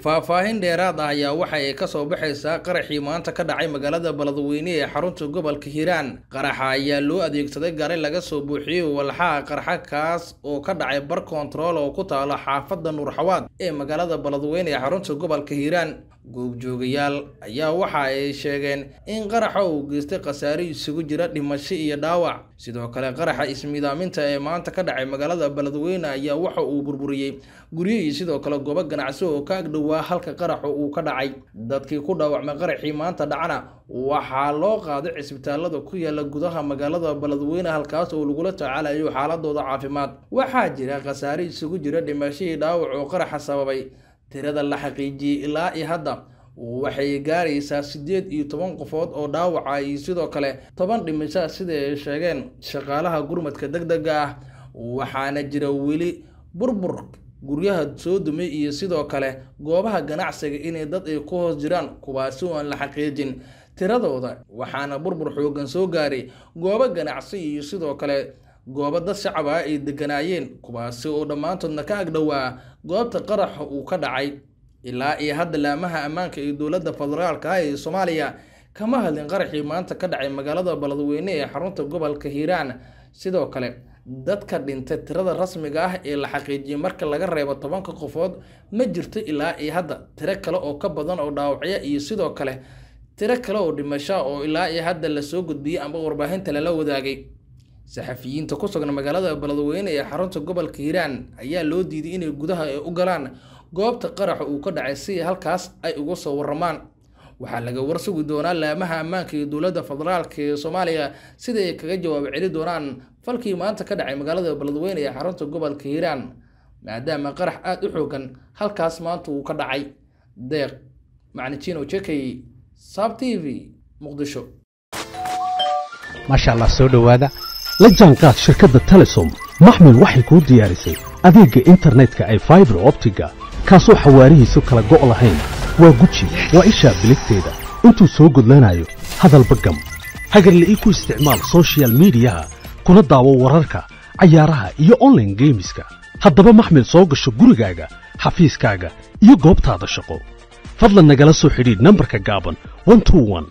faahfaahin dheeraad ah ayaa waxa ay kasoo baxaysaa qaraxii maanta ka dhacay magaalada baladweyne ee xarunta gobolka hiiraan qaraxa ayaa loo adeegsaday gaari laga soo buuxiyey walxaha qarxa kaas oo ka dhacay bar kontarool oo ku taalo xaafadda xawaad ee magaalada baladweyne ee xarunta gobolka hiiraan goobjoogayaal ayaa waxa ay sheegeen in qaraxa uu geystay khasaare isugu jira dhimasho iyo dhaawac sidoo kale qaraxa ismiidaaminta ee maanta ka dhacay magaalada baladweyne ayaa waxa uu burburiyey guryo iyo sidoo kale goobo ganacsi oo ka agdhow calaamadu waa halka qaraxu uu ka dhacay dadkii ku dhaawacmay qaraxii maanta dhacana waxaa loo qaaday cisbitaalada ku yaala gudaha magaalada baladweyne halkaas oo lagula tacaalayo xaaladooda caafimaad waxaa jira khasaare isugu jira dhimashihii dhaawac oo qaraxa sababay tirada la xaqiijiyey ilaa iyo hadda waxay gaaraysaa siddeed iyo toban qofood oo dhaawaca iyo sidoo kale toban dhimisha sida ay sheegeen shaqaalaha gurmadka deg dega ah waxaana jira weli burbur guryaha soo dumay iyo sidoo kale goobaha ganacsiga inay dad ay ku hoos jiraan kuwaasi oo aan la xaqiijin tiradooda waxaana burbur xooggan soo gaaray goobo ganacsi iyo sidoo kale goobo dad shacaba ay deganaayeen kuwaasi oo dhammaantoodna ka agdhowaa goobta qaraxa uu ka dhacay ilaa iyo hadda laamaha ammaanka ee dowladda federaalka ah ee soomaaliya kama hadlin qaraxii maanta ka dhacay magaalada baladweyne ee xarunta gobolka hiiraan sidoo kale dadka dhintay tirada rasmiga ah ee la xaqiijiyey marka laga reebo tobanka qofood ma jirto ilaa iyo hadda tiro kale oo ka badan oo dhaawacya iyo sidoo kale tiro kale oo dhimasho oo ilaa iyo hadda lasoo gudbiyey amba warbaahinta lala wadaagay saxafiyiinta ku sugan magaalada baladweyne ee xarunta gobolka hiiraan ayaa loo diiday inay gudaha u galaan goobta qaraxa uu ka dhacay si halkaas ay uga soo waramaan waxaa laga warsugi doonaa laamaha ammaanka iyo dowladda federaalka ee soomaaliya sida ay kaga jawaab celi doonaan falkii maanta ka dhacay magaalada beledweyne ee xarunta gobolka hiiraan maadaama qarax aada u xoogan halkaas maanta uu ka dhacay deeq macnijino jekey sab t v muqdisho maasha allah soo dhowaada la jaanqaad shirkadda telesom maxmil waxay kuu diyaarisay adeegga internetka ee faibar optiga kaasoo xawaarihiisu kala go' lahayn waa guji waa ishaa biligteeda intuu soo gudlanaayo hadalba gam hagarle ii ku isticmaal sochial midiyaha kuna daawo wararka cayaaraha iyo online geemiska haddaba maxmil soo gasho gurigaaga xafiiskaaga iyo goobtaada shaqo fadlan nagala soo xidhiidh nambarka gaaban